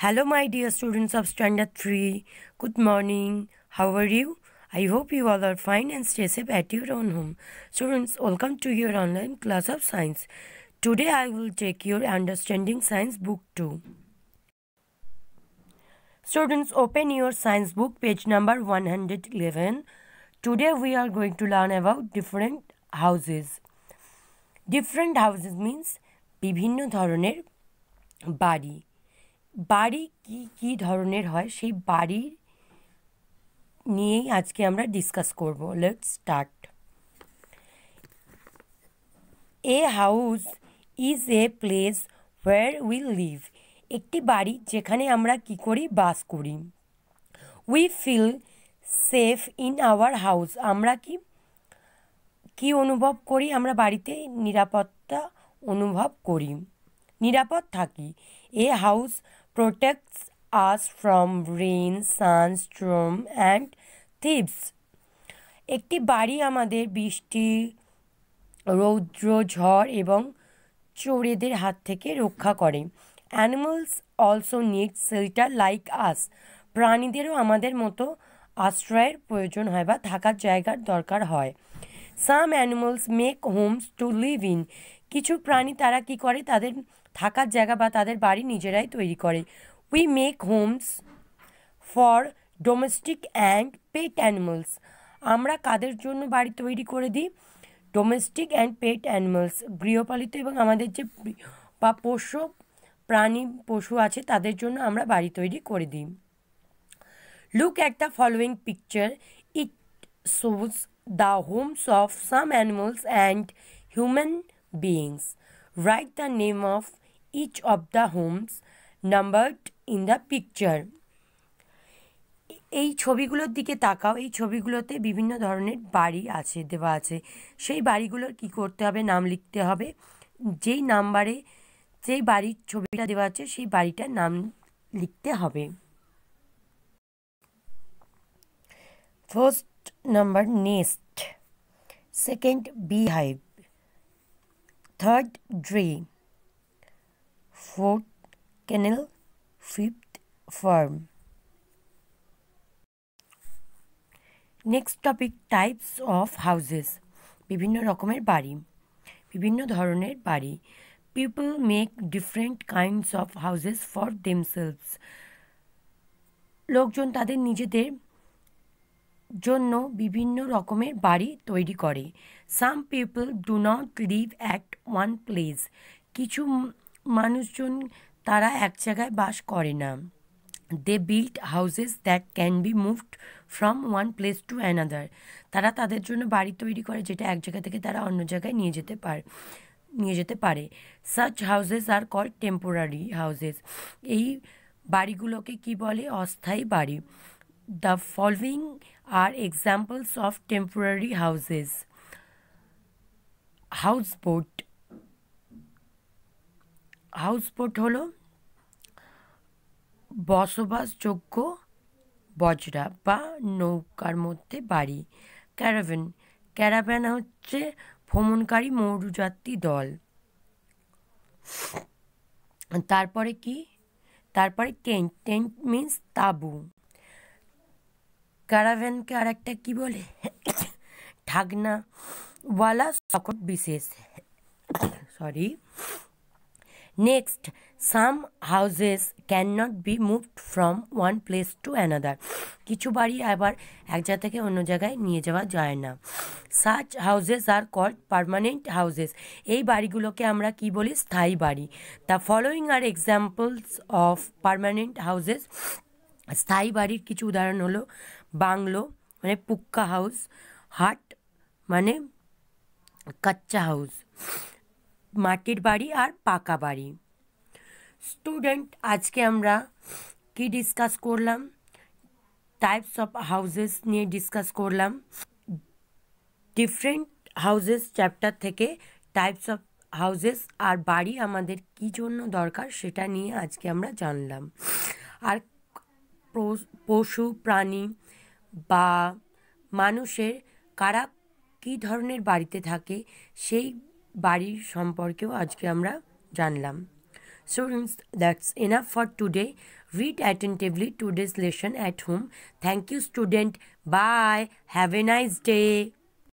Hello, my dear students of Standard 3. Good morning. How are you? I hope you all are fine and stay safe at your own home. Students, welcome to your online class of science. Today, I will take your Understanding Science Book 2. Students, open your science book, page number 111. Today, we are going to learn about different houses. Different houses means বিভিন্ন ধরনের বাড়ি বাড়ি কি কি ধরনের হয় সেই বাড়ি নিয়েই আজকে আমরা ডিসকাস করব let start a house is a place where we live একটি বাড়ি যেখানে আমরা কি করি বাস করি we feel safe in our house আমরা কি কি অনুভব করি আমরা বাড়িতে নিরাপত্তা অনুভব করি নিরাপদ থাকি a house protects us from rain, sandstorm and thieves. একটি বাড়ি আমাদের বৃষ্টি রৌদ্র ঝড় এবং চোরেদের হাত থেকে রক্ষা করে animals also need shelter like us প্রাণীদেরও আমাদের মতো আশ্রয়ের প্রয়োজন হয় বা থাকার জায়গার দরকার হয় some animals make homes to live in কিছু প্রাণী তারা কি করে তাদের থাকার জায়গা বা তাদের বাড়ি নিজেরাই তৈরি করে we make homes for domestic and pet animals আমরা কাদের জন্য বাড়ি তৈরি করে দিই ডোমেস্টিক অ্যান্ড পেট অ্যানিমালস গৃহপালিত এবং আমাদের যে বা পোষ্য প্রাণী পশু আছে তাদের জন্য আমরা বাড়ি তৈরি করে দিই look at the following picture it shows the homes of some animals and human beings write the name of each of the homes numbered in the picture এই ছবিগুলোর দিকে তাকাও এই ছবিগুলোতে বিভিন্ন ধরনের বাড়ি আছে দেওয়া আছে সেই বাড়িগুলোর কি করতে হবে নাম লিখতে হবে যেই নাম্বারে যেই বাড়ির ছবিটা দেওয়া আছে সেই বাড়িটার নাম লিখতে হবে first number nest second beehive third drey fourth kennel, fifth firm. Next topic types of houses বিভিন্ন রকমের বাড়ি বিভিন্ন ধরনের বাড়ি people make different kinds of houses for themselves লোকজন তাদের নিজেদের জন্য বিভিন্ন রকমের বাড়ি তৈরি করে some people do not live at one place কিছু মানুষজন তারা এক জায়গায় বাস করে না they build houses that can be moved from one place to another তারা তাদের জন্য বাড়ি তৈরি করে যেটা এক জায়গা থেকে তারা অন্য জায়গায় নিয়ে যেতে পারে নিয়ে যেতে পারে such houses are called temporary houses এই বাড়িগুলোকে কি বলে অস্থায়ী বাড়ি the following are examples of temporary houses house boat house houseboat হল বসবাসযোগ্য বজরা বা নৌকার মধ্যে বাড়ি ক্যারাভেন ক্যারাভ্যান হচ্ছে ভ্রমণকারী মৌরুযাত্রী দল তারপরে কি তারপরে টেন্ট টেন্ট মিন্স তাঁবু ক্যারাভ্যানকে আর একটা কী বলে ঠাকনাওয়ালা সকট বিশেষ sorry next some houses can not be moved from one place to another কিছু বাড়ি আবার এক জায়গা থেকে অন্য জায়গায় নিয়ে যাওয়া যায় না such houses are called permanent houses এই বাড়িগুলোকে আমরা কি বলি স্থায়ী বাড়ি the following are examples of permanent houses স্থায়ী বাড়ির কিছু উদাহরণ হলো বাংলো মানে পুক্কা হাউস হাট মানে কাচ্চা হাউস মাটির বাড়ি আর পাকা বাড়ি স্টুডেন্ট আজকে আমরা কি ডিসকাস করলাম টাইপস অফ হাউজেস নিয়ে ডিসকাস করলাম ডিফারেন্ট হাউজেস চ্যাপ্টার থেকে টাইপস অফ হাউজেস আর বাড়ি আমাদের কি জন্য দরকার সেটা নিয়ে আজকে আমরা জানলাম আর পশু প্রাণী বা মানুষের কারা কী ধরনের বাড়িতে থাকে সেই বাড়ি সম্পর্কও আজকে আমরা জানলাম students that's enough for today read attentively today's lesson at home thank you student bye have a nice day